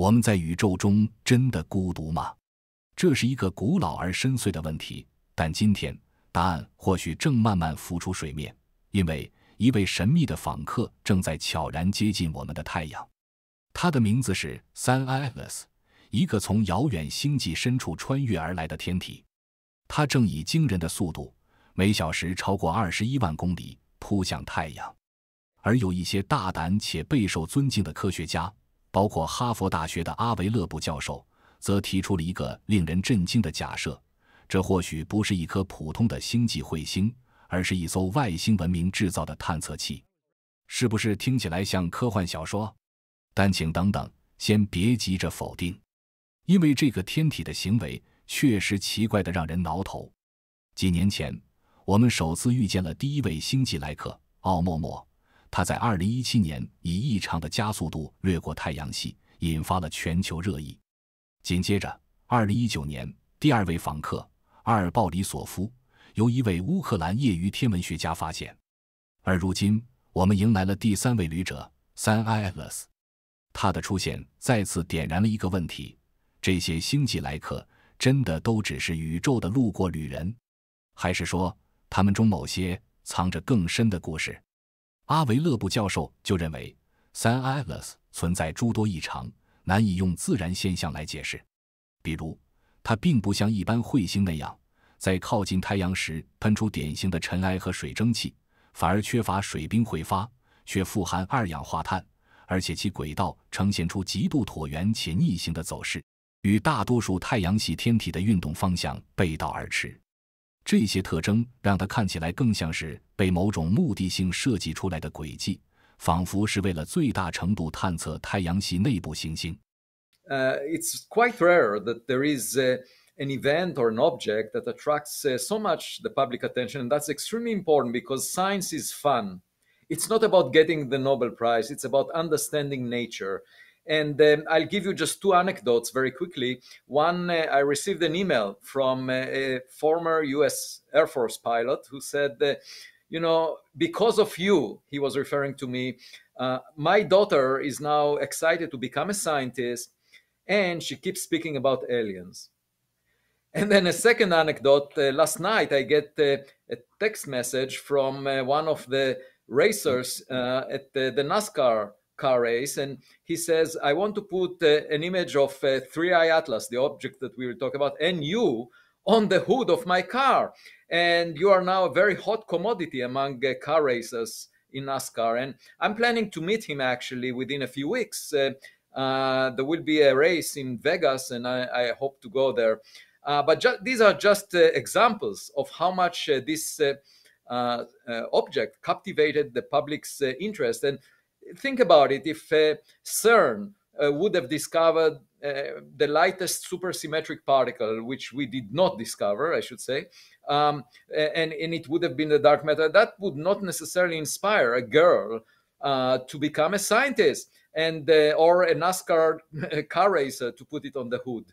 我们在宇宙中真的孤独吗？这是一个古老而深邃的问题。但今天，答案或许正慢慢浮出水面，因为一位神秘的访客正在悄然接近我们的太阳。他的名字是三 l a s 一个从遥远星际深处穿越而来的天体。他正以惊人的速度，每小时超过二十一万公里，扑向太阳。而有一些大胆且备受尊敬的科学家。包括哈佛大学的阿维勒布教授，则提出了一个令人震惊的假设：这或许不是一颗普通的星际彗星，而是一艘外星文明制造的探测器。是不是听起来像科幻小说？但请等等，先别急着否定，因为这个天体的行为确实奇怪的让人挠头。几年前，我们首次遇见了第一位星际来客——奥莫莫。他在2017年以异常的加速度掠过太阳系，引发了全球热议。紧接着，2019年，第二位访客阿尔鲍里索夫由一位乌克兰业余天文学家发现。而如今，我们迎来了第三位旅者三 i l 斯。他的出现再次点燃了一个问题：这些星际来客真的都只是宇宙的路过旅人，还是说他们中某些藏着更深的故事？阿维勒布教授就认为，San Elias 存在诸多异常，难以用自然现象来解释。比如，它并不像一般彗星那样，在靠近太阳时喷出典型的尘埃和水蒸气，反而缺乏水冰挥发，却富含二氧化碳，而且其轨道呈现出极度椭圆且逆行的走势，与大多数太阳系天体的运动方向背道而驰。这些特征让它看起来更像是被某种目的性设计出来的轨迹，仿佛是为了最大程度探测太阳系内部行星。Uh, it's quite rare that there is uh, an event or an object that attracts uh, so much the public attention. And that's extremely important because science is fun. It's not about getting the Nobel Prize, it's about understanding nature. And um, I'll give you just two anecdotes very quickly. One, uh, I received an email from uh, a former US Air Force pilot who said, uh, you know, because of you, he was referring to me, uh, my daughter is now excited to become a scientist and she keeps speaking about aliens. And then a second anecdote uh, last night, I get uh, a text message from one of the racers at the, the NASCAR car race. And he says, I want to put uh, an image of uh, 3i Atlas, the object that we will talk about, and you on the hood of my car. And you are now a very hot commodity among uh, car racers in NASCAR. And I'm planning to meet him actually within a few weeks. Uh, uh there will be a race in Vegas, and I, I hope to go there. Uh, but ju- these are just uh, examples of how much this object captivated the public's interest. And think about it. If uh, CERN uh, would have discovered uh, the lightest supersymmetric particle, which we did not discover, I should say, um, and, and it would have been the dark matter, that would not necessarily inspire a girl uh, to become a scientist and uh, or a NASCAR car racer to put it on the hood.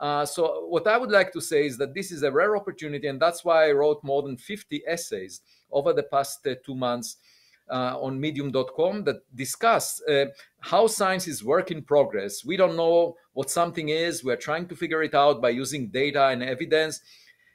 Uh, so what I would like to say is that this is a rare opportunity, and that's why I wrote more than 50 essays over the past two months uh, on medium.com that discuss uh, how science is work in progress. We don't know what something is. We're trying to figure it out by using data and evidence.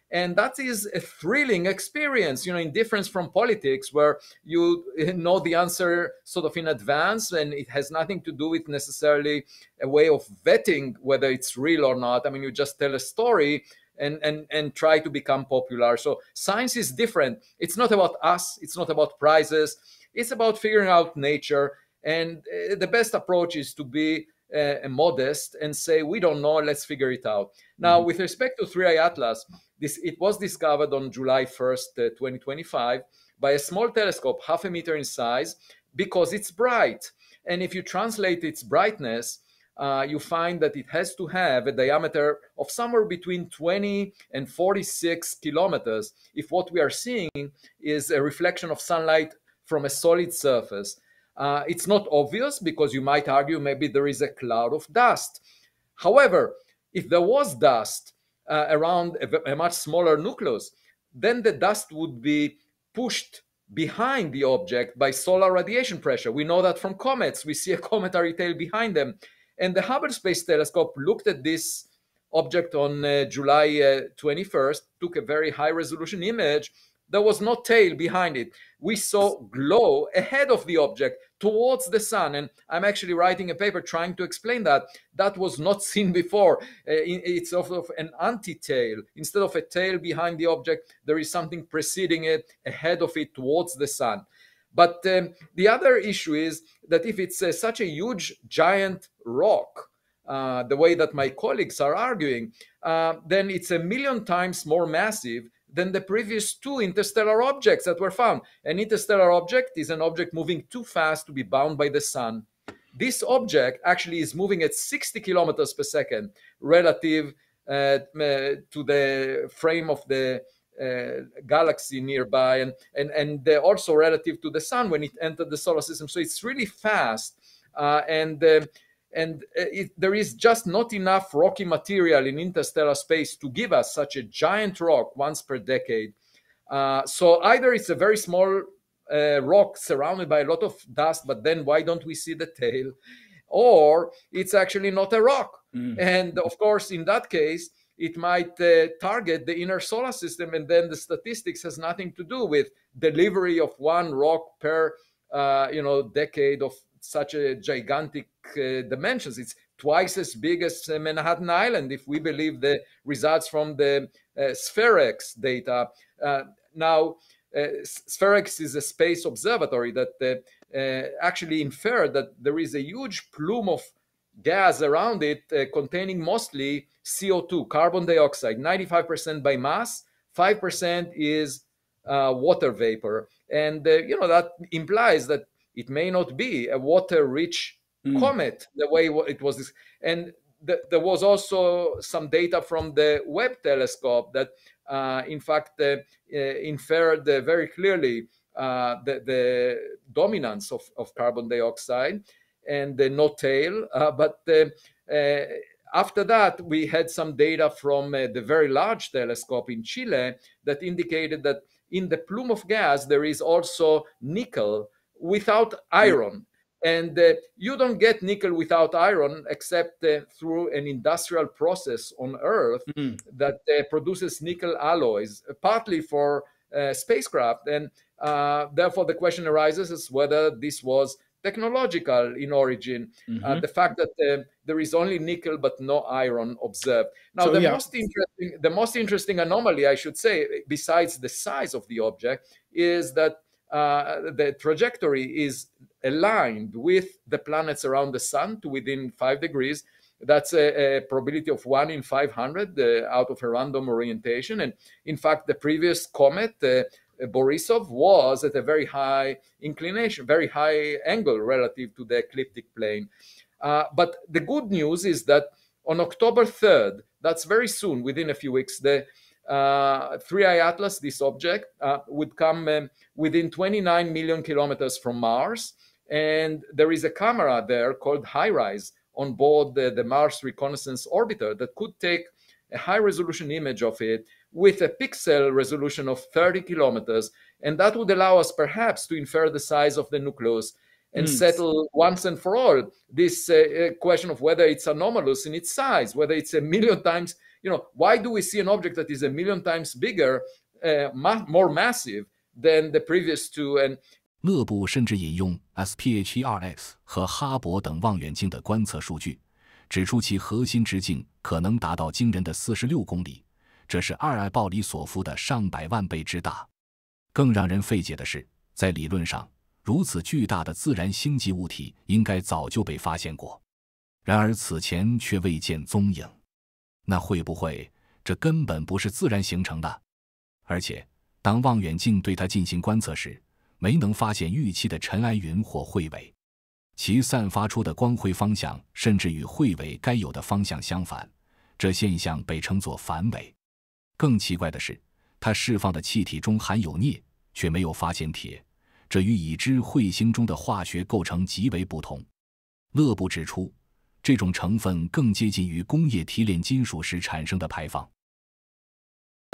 And that is a thrilling experience, you know, in difference from politics, where you know the answer sort of in advance and it has nothing to do with necessarily a way of vetting whether it's real or not. I mean, you just tell a story and and and try to become popular so science is different it's not about us it's not about prizes it's about figuring out nature and uh, the best approach is to be uh, modest and say we don't know let's figure it out now mm-hmm. with respect to 3i atlas this it was discovered on july 1st uh, eh, 2025 by a small telescope half a meter in size because it's bright and if you translate its brightness uh, you find that it has to have a diameter of somewhere between 20 and 46 kilometers if what we are seeing is a reflection of sunlight from a solid surface. Uh, it's not obvious because you might argue maybe there is a cloud of dust. However, if there was dust uh, around a, a much smaller nucleus, then the dust would be pushed behind the object by solar radiation pressure. We know that from comets. We see a cometary tail behind them. And the Hubble Space Telescope looked at this object on uh, July uh, 21st, took a very high resolution image. There was no tail behind it. We saw glow ahead of the object towards the sun. And I'm actually writing a paper trying to explain that. That was not seen before. Uh, it's sort of an anti tail. Instead of a tail behind the object, there is something preceding it ahead of it towards the sun. But um, the other issue is that if it's uh, such a huge, giant rock, uh, the way that my colleagues are arguing, uh, then it's a million times more massive than the previous two interstellar objects that were found. An interstellar object is an object moving too fast to be bound by the sun. This object actually is moving at 60 kilometers per second relative uh, uh, to the frame of the uh, galaxy nearby and, and, and also relative to the sun when it entered the solar system. So it's really fast. Uh, and um, and uh, it, there is just not enough rocky material in interstellar space to give us such a giant rock once per decade. Uh, so either it's a very small uh, rock surrounded by a lot of dust, but then why don't we see the tail? Or it's actually not a rock. Mm. And of course, in that case, it might uh, target the inner solar system, and then the statistics has nothing to do with delivery of one rock per uh, you know decade of such a gigantic uh, dimensions. It's twice as big as Manhattan Island, if we believe the results from the uh, data. Uh, now, uh, SpherX is a space observatory that uh, actually inferred that there is a huge plume of gas around it, containing mostly CO2, carbon dioxide, 95% by mass, 5% is uh, water vapor. And, uh, you know, that implies that it may not be a water-rich mm. comet the way it was. This. And th there was also some data from the Webb telescope that, uh, in fact, uh, uh, inferred uh, very clearly the, the, dominance of, of, carbon dioxide and the no tail. but after that, we had some data from uh, the very large telescope in Chile that indicated that in the plume of gas, there is also nickel without iron. And uh, you don't get nickel without iron except uh, through an industrial process on Earth mm. that uh, produces nickel alloys, uh, partly for uh, spacecraft. And therefore, the question arises is whether this was technological in origin. Uh, mm-hmm. Uh, the fact that uh, there is only nickel but no iron observed. Now, so, the yeah. most interesting, the most interesting anomaly, I should say, besides the size of the object, is that uh, the trajectory is aligned with the planets around the sun to within five degrees. That's a, a probability of one in 500 uh, out of a random orientation. And in fact, the previous comet, uh, Borisov was at a very high inclination, very high angle relative to the ecliptic plane. Uh, but the good news is that on October 3rd, that's very soon, within a few weeks, the uh, 3i Atlas, this object, uh, would come um, within 29 million kilometers from Mars. And there is a camera there called Highrise on board the, the Mars Reconnaissance Orbiter that could take a high resolution image of it with a pixel resolution of 30 kilometers. And that would allow us perhaps to infer the size of the nucleus and mm. settle once and for all this uh, uh, question of whether it's anomalous in its size, whether it's a million times, you know, why do we see an object that is a million times bigger, uh, ma more massive than the previous two? And 勒布甚至引用 SPH-2S 46公里这是二爱暴里所付的上百万倍之大。更让人费解的是，在理论上，如此巨大的自然星际物体应该早就被发现过，然而此前却未见踪影。那会不会这根本不是自然形成的？而且，当望远镜对它进行观测时，没能发现预期的尘埃云或彗尾，其散发出的光辉方向甚至与彗尾该有的方向相反。这现象被称作反尾。更奇怪的是，它释放的气体中含有镍，却没有发现铁，这与已知彗星中的化学构成极为不同。勒布指出，这种成分更接近于工业提炼金属时产生的排放。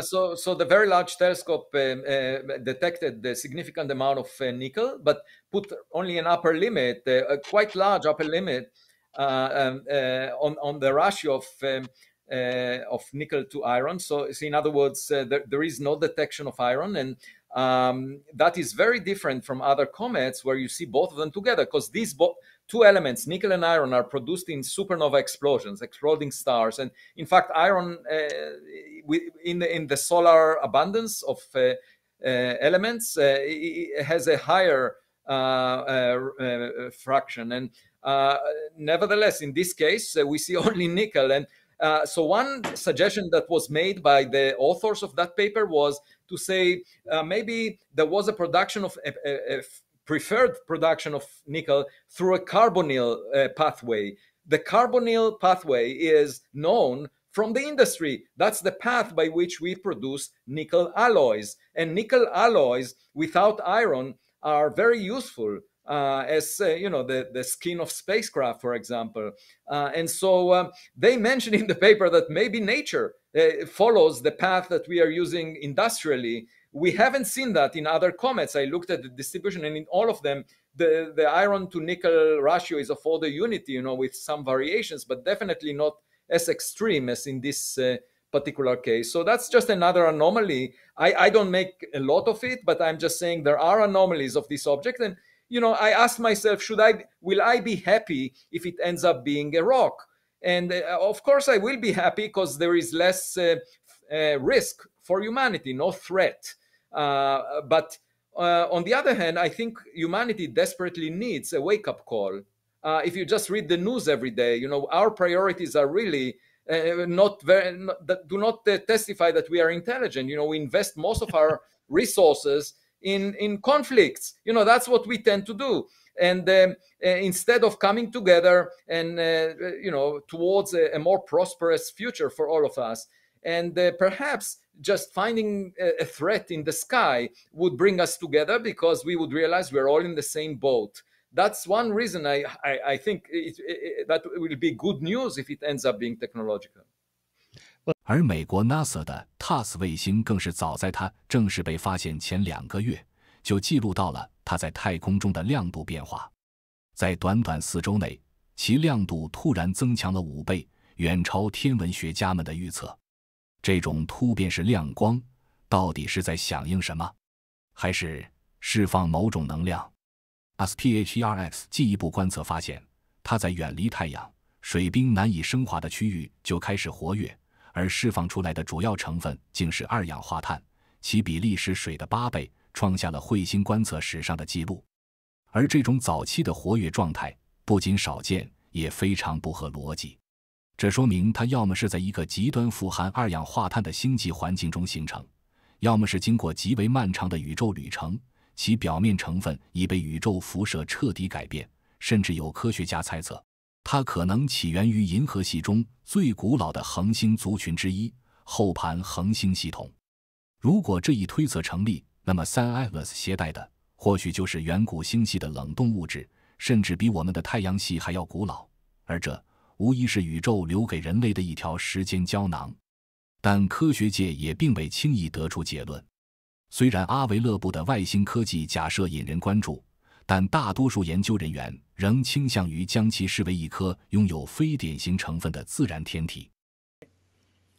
So, so the very large telescope uh, uh, detected a significant amount of uh, nickel, but put only an upper limit, uh, a quite large upper limit, uh, um, uh, on on the ratio of um, uh, of nickel to iron. So, so in other words, uh, there, there is no detection of iron, and um, that is very different from other comets where you see both of them together because these two elements, nickel and iron, are produced in supernova explosions, exploding stars. And in fact, iron uh, in, the, in the solar abundance of uh, uh, elements uh, has a higher fraction. And nevertheless, in this case, we see only nickel. And uh, so one suggestion that was made by the authors of that paper was to say uh, maybe there was a production of a, a, a preferred production of nickel through a carbonyl uh, pathway. The carbonyl pathway is known from the industry. That's the path by which we produce nickel alloys. And nickel alloys without iron are very useful uh, as uh, you know the, the skin of spacecraft for example uh, and so um, they mention in the paper that maybe nature uh, follows the path that we are using industrially we haven't seen that in other comets i looked at the distribution and in all of them the, the iron to nickel ratio is of order unity you know with some variations but definitely not as extreme as in this uh, particular case. So that's just another anomaly. I, I, don't make a lot of it, but I'm just saying there are anomalies of this object. And you know, I asked myself, should I, will I be happy if it ends up being a rock? And uh, of course, I will be happy because there is less uh, uh, risk for humanity, no threat. Uh, but uh, on the other hand, I think humanity desperately needs a wake up call. Uh, if you just read the news every day, you know, our priorities are really not very, not, do not testify that we are intelligent. You know, we invest most of our resources in in conflicts you know that's what we tend to do and um, uh, instead of coming together and uh, you know towards a, a, more prosperous future for all of us and uh, perhaps just finding a threat in the sky would bring us together because we would realize we're all in the same boat. That's one reason I, I, I think it, it, that will be good news if it ends up being technological. 而美国 NASA 的 t a s 卫星更是早在它正式被发现前两个月，就记录到了它在太空中的亮度变化，在短短四周内，其亮度突然增强了五倍，远超天文学家们的预测。这种突变式亮光，到底是在响应什么，还是释放某种能量 s p h e r x 进一步观测发现，它在远离太阳、水冰难以升华的区域就开始活跃。而释放出来的主要成分竟是二氧化碳，其比例是水的八倍，创下了彗星观测史上的记录。而这种早期的活跃状态不仅少见，也非常不合逻辑。这说明它要么是在一个极端富含二氧化碳的星际环境中形成，要么是经过极为漫长的宇宙旅程，其表面成分已被宇宙辐射彻底改变。甚至有科学家猜测。它可能起源于银河系中最古老的恒星族群之一——后盘恒星系统。如果这一推测成立，那么三艾尔斯携带的或许就是远古星系的冷冻物质，甚至比我们的太阳系还要古老。而这无疑是宇宙留给人类的一条时间胶囊。但科学界也并未轻易得出结论。虽然阿维勒布的外星科技假设引人关注，但大多数研究人员。仍倾向于将其视为一颗拥有非典型成分的自然天体。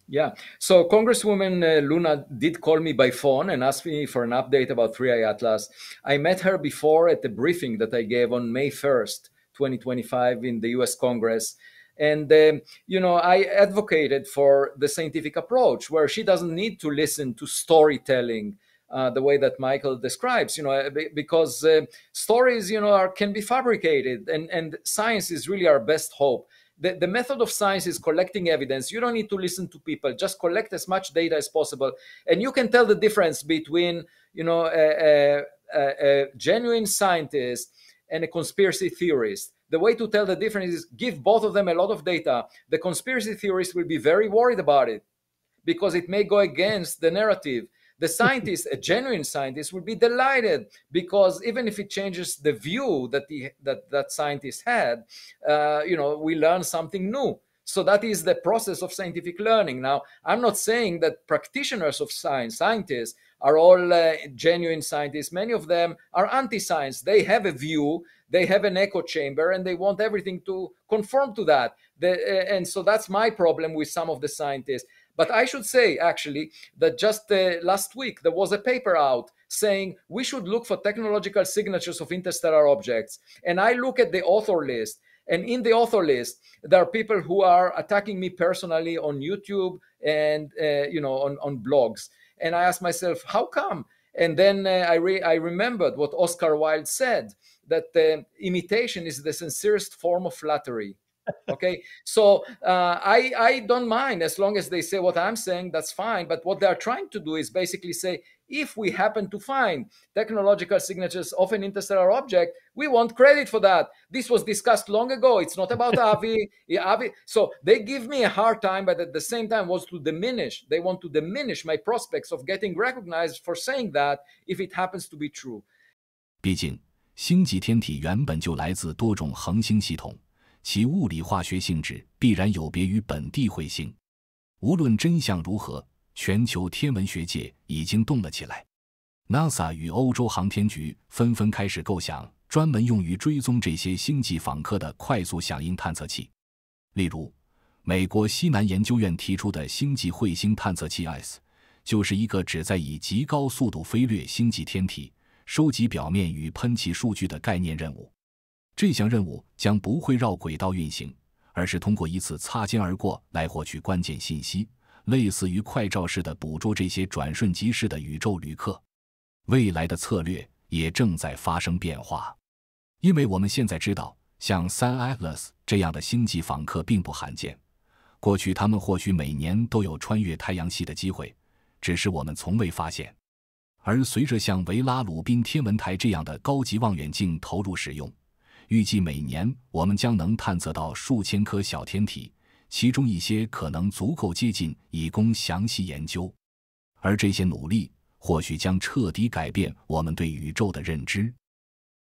Yeah. So Congresswoman uh, Luna did call me by phone and asked me for an update about 3i Atlas. I met her before at the briefing that I gave on May 1st, 2025 in the US Congress. And, um, you know, I advocated for the scientific approach where she doesn't need to listen to storytelling uh, the way that Michael describes, you know, uh, because uh, stories, you know, are, can be fabricated, and and science is really our best hope. The, the method of science is collecting evidence. You don't need to listen to people. Just collect as much data as possible, and you can tell the difference between, you know, a, a, a genuine scientist and a conspiracy theorist. The way to tell the difference is give both of them a lot of data. The conspiracy theorist will be very worried about it because it may go against the narrative the scientist, a genuine scientist, will be delighted because even if it changes the view that the, that, that scientist had, uh, you know, we learn something new. So that is the process of scientific learning. Now, I'm not saying that practitioners of science, scientists, are all uh, genuine scientists. Many of them are anti-science. They have a view, they have an echo chamber, and they want everything to conform to that. The, eh, and so that's my problem with some of the scientists. But I should say, actually, that just uh, last week there was a paper out saying we should look for technological signatures of interstellar objects. And I look at the author list. And in the author list, there are people who are attacking me personally on YouTube and uh, you know on, on blogs. And I ask myself, how come? And then uh, I, re- I remembered what Oscar Wilde said that imitation is the sincerest form of flattery okay so uh, i i don't mind as long as they say what i'm saying that's fine but what they are trying to do is basically say if we happen to find technological signatures of an interstellar object we want credit for that this was discussed long ago it's not about avi avi so they give me a hard time but at the same time was to diminish they want to diminish my prospects of getting recognized for saying that if it happens to be true 毕竟，星际天体原本就来自多种恒星系统。其物理化学性质必然有别于本地彗星。无论真相如何，全球天文学界已经动了起来。NASA 与欧洲航天局纷纷开始构想专门用于追踪这些星际访客的快速响应探测器。例如，美国西南研究院提出的星际彗星探测器 S，就是一个旨在以极高速度飞掠星际天体、收集表面与喷气数据的概念任务。这项任务将不会绕轨道运行，而是通过一次擦肩而过来获取关键信息，类似于快照式的捕捉这些转瞬即逝的宇宙旅客。未来的策略也正在发生变化，因为我们现在知道，像 Sun Atlas 这样的星际访客并不罕见。过去他们或许每年都有穿越太阳系的机会，只是我们从未发现。而随着像维拉鲁宾天文台这样的高级望远镜投入使用，预计每年，我们将能探测到数千颗小天体，其中一些可能足够接近，以供详细研究。而这些努力或许将彻底改变我们对宇宙的认知。